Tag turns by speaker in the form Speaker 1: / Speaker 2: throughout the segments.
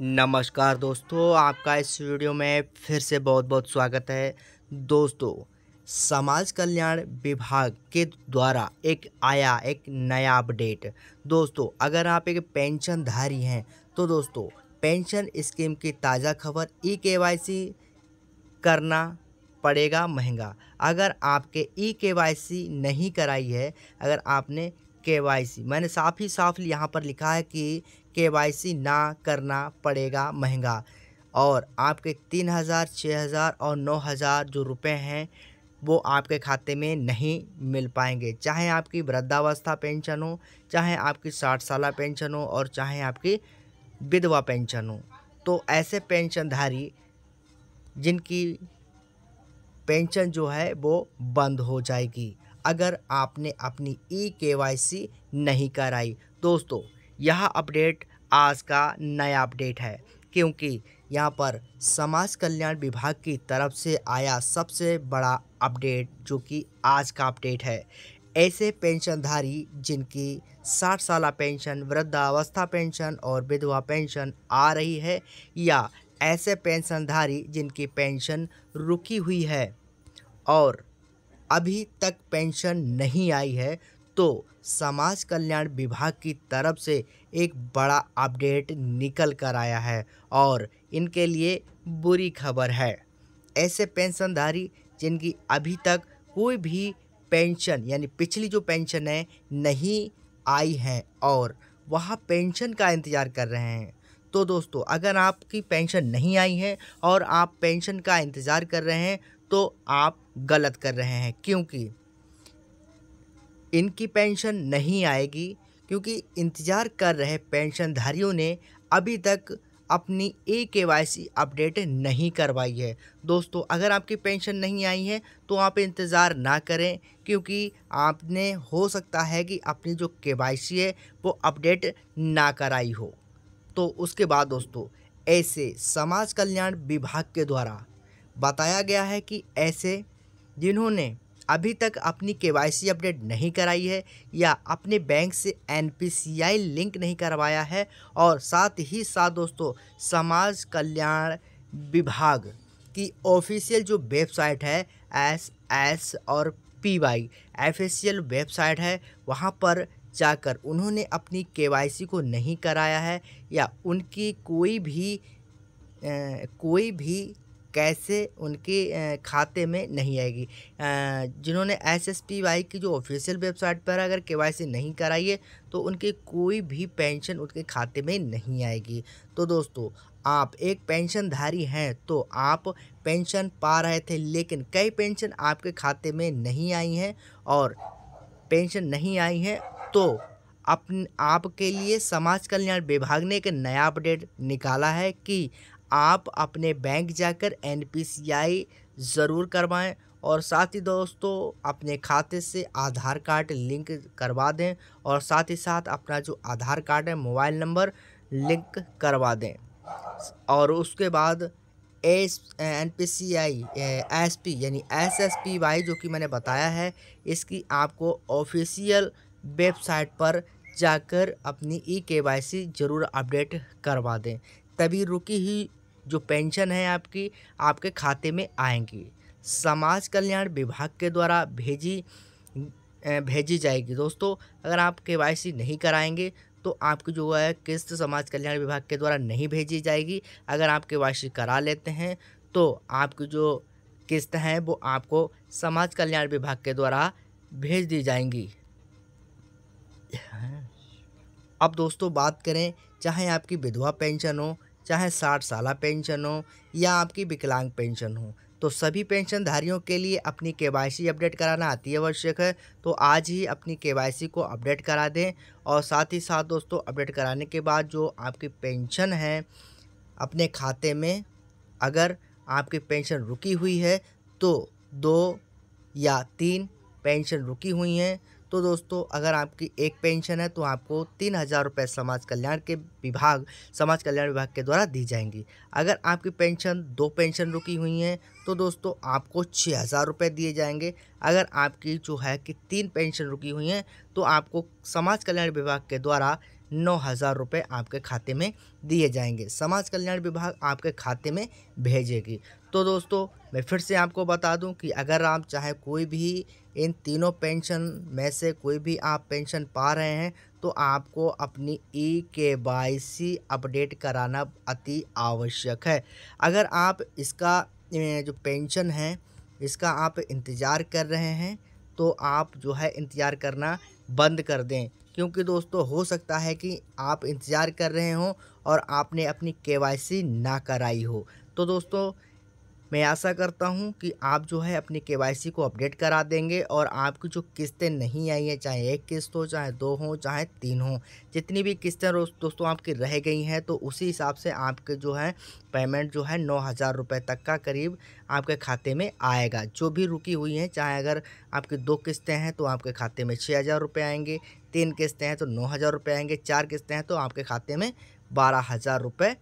Speaker 1: नमस्कार दोस्तों आपका इस वीडियो में फिर से बहुत बहुत स्वागत है दोस्तों समाज कल्याण विभाग के द्वारा एक आया एक नया अपडेट दोस्तों अगर आप एक पेंशनधारी हैं तो दोस्तों पेंशन स्कीम की ताज़ा खबर ई के करना पड़ेगा महंगा अगर आपके ई के नहीं कराई है अगर आपने के वाई सी मैंने साफ ही साफ यहाँ पर लिखा है कि केवाईसी ना करना पड़ेगा महंगा और आपके तीन हज़ार छः हज़ार और नौ हज़ार जो रुपए हैं वो आपके खाते में नहीं मिल पाएंगे चाहे आपकी वृद्धावस्था पेंशन हो चाहे आपकी साठ साल पेंशन हो और चाहे आपकी विधवा पेंशन हो तो ऐसे पेंशनधारी जिनकी पेंशन जो है वो बंद हो जाएगी अगर आपने अपनी ई के वाई सी नहीं कराई दोस्तों यह अपडेट आज का नया अपडेट है क्योंकि यहाँ पर समाज कल्याण विभाग की तरफ से आया सबसे बड़ा अपडेट जो कि आज का अपडेट है ऐसे पेंशनधारी जिनकी 60 साल पेंशन वृद्धावस्था पेंशन और विधवा पेंशन आ रही है या ऐसे पेंशनधारी जिनकी पेंशन रुकी हुई है और अभी तक पेंशन नहीं आई है तो समाज कल्याण विभाग की तरफ से एक बड़ा अपडेट निकल कर आया है और इनके लिए बुरी खबर है ऐसे पेंशनधारी जिनकी अभी तक कोई भी पेंशन यानी पिछली जो पेंशन है नहीं आई है और वह पेंशन का इंतज़ार कर रहे हैं तो दोस्तों अगर आपकी पेंशन नहीं आई है और आप पेंशन का इंतज़ार कर रहे हैं तो आप गलत कर रहे हैं क्योंकि इनकी पेंशन नहीं आएगी क्योंकि इंतज़ार कर रहे पेंशनधारियों ने अभी तक अपनी ए के वाई सी अपडेट नहीं करवाई है दोस्तों अगर आपकी पेंशन नहीं आई है तो आप इंतज़ार ना करें क्योंकि आपने हो सकता है कि अपनी जो के वाई सी है वो अपडेट ना कराई हो तो उसके बाद दोस्तों ऐसे समाज कल्याण विभाग के द्वारा बताया गया है कि ऐसे जिन्होंने अभी तक अपनी के अपडेट नहीं कराई है या अपने बैंक से एन लिंक नहीं करवाया है और साथ ही साथ दोस्तों समाज कल्याण विभाग की ऑफिशियल जो वेबसाइट है एस एस और पी वाई ऑफिशियल वेबसाइट है वहाँ पर जाकर उन्होंने अपनी के को नहीं कराया है या उनकी कोई भी ए, कोई भी कैसे उनके खाते में नहीं आएगी जिन्होंने एस एस पी वाई की जो ऑफिशियल वेबसाइट पर अगर के वाई सी नहीं कराई है तो उनके कोई भी पेंशन उनके खाते में नहीं आएगी तो दोस्तों आप एक पेंशनधारी हैं तो आप पेंशन पा रहे थे लेकिन कई पेंशन आपके खाते में नहीं आई हैं और पेंशन नहीं आई है तो अपने आपके लिए समाज कल्याण विभाग ने एक नया अपडेट निकाला है कि आप अपने बैंक जाकर एन ज़रूर करवाएं और साथ ही दोस्तों अपने खाते से आधार कार्ड लिंक करवा दें और साथ ही साथ अपना जो आधार कार्ड है मोबाइल नंबर लिंक करवा दें और उसके बाद S N P C I S P यानी एस एस पी वाई जो कि मैंने बताया है इसकी आपको ऑफिशियल वेबसाइट पर जाकर अपनी ई के वाई सी ज़रूर अपडेट करवा दें तभी रुकी ही जो पेंशन है आपकी आपके खाते में आएंगी समाज कल्याण विभाग के द्वारा भेजी भेजी जाएगी दोस्तों अगर आप के नहीं कराएंगे तो आपकी जो है किस्त समाज कल्याण विभाग के द्वारा नहीं भेजी जाएगी अगर आप के करा लेते हैं तो आपकी जो किस्त हैं वो आपको समाज कल्याण विभाग के द्वारा भेज दी जाएंगी अब दोस्तों बात करें चाहे आपकी विधवा पेंशन हो चाहे साठ साल पेंशन हो या आपकी विकलांग पेंशन हो तो सभी पेंशनधारियों के लिए अपनी के अपडेट कराना अति आवश्यक है तो आज ही अपनी के को अपडेट करा दें और साथ ही साथ दोस्तों अपडेट कराने के बाद जो आपकी पेंशन है अपने खाते में अगर आपकी पेंशन रुकी हुई है तो दो या तीन पेंशन रुकी हुई हैं तो दोस्तों अगर आपकी एक पेंशन है तो आपको तीन हज़ार रुपये समाज कल्याण के विभाग समाज कल्याण विभाग के द्वारा दी जाएंगी अगर आपकी पेंशन दो पेंशन रुकी हुई हैं तो दोस्तों आपको छः हज़ार रुपये दिए जाएंगे अगर आपकी जो है कि तीन पेंशन रुकी हुई हैं तो आपको समाज कल्याण विभाग के द्वारा नौ हज़ार रुपये आपके खाते में दिए जाएंगे समाज कल्याण विभाग आपके खाते में भेजेगी तो दोस्तों मैं फिर से आपको बता दूं कि अगर आप चाहे कोई भी इन तीनों पेंशन में से कोई भी आप पेंशन पा रहे हैं तो आपको अपनी ई के वाई सी अपडेट कराना अति आवश्यक है अगर आप इसका जो पेंशन है इसका आप इंतज़ार कर रहे हैं तो आप जो है इंतज़ार करना बंद कर दें क्योंकि दोस्तों हो सकता है कि आप इंतज़ार कर रहे हों और आपने अपनी के वाई सी ना कराई हो तो दोस्तों मैं आशा करता हूं कि आप जो है अपनी केवाईसी को अपडेट करा देंगे और आपकी जो किस्तें नहीं आई हैं चाहे एक किस्त हो चाहे दो हो चाहे तीन हो जितनी भी किस्तें दोस्तों आपकी रह गई हैं तो उसी हिसाब से आपके जो है पेमेंट जो है नौ हज़ार रुपये तक का करीब आपके खाते में आएगा जो भी रुकी हुई हैं चाहे अगर आपकी दो किस्तें हैं तो आपके खाते में छः हज़ार रुपये आएंगे तीन किस्तें हैं तो नौ हज़ार रुपये आएंगे चार किस्तें हैं तो आपके खाते में बारह हज़ार रुपये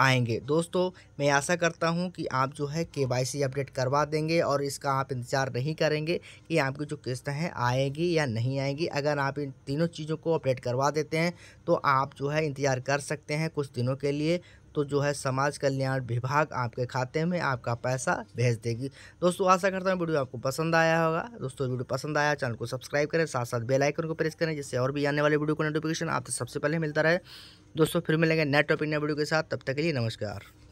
Speaker 1: आएंगे दोस्तों मैं आशा करता हूं कि आप जो है के अपडेट करवा देंगे और इसका आप इंतज़ार नहीं करेंगे कि आपकी जो किस्त हैं आएगी या नहीं आएगी अगर आप इन तीनों चीज़ों को अपडेट करवा देते हैं तो आप जो है इंतज़ार कर सकते हैं कुछ दिनों के लिए तो जो है समाज कल्याण विभाग आपके खाते में आपका पैसा भेज देगी दोस्तों आशा करता हूँ वीडियो आपको पसंद आया होगा दोस्तों वीडियो पसंद आया चैनल को सब्सक्राइब करें साथ साथ बेलाइकन को प्रेस करें जिससे और भी आने वाले वीडियो को नोटिफिकेशन आपसे सबसे पहले मिलता रहे दोस्तों फिर मिलेंगे नेट ऑफ इंडिया वीडियो के साथ तब तक के लिए नमस्कार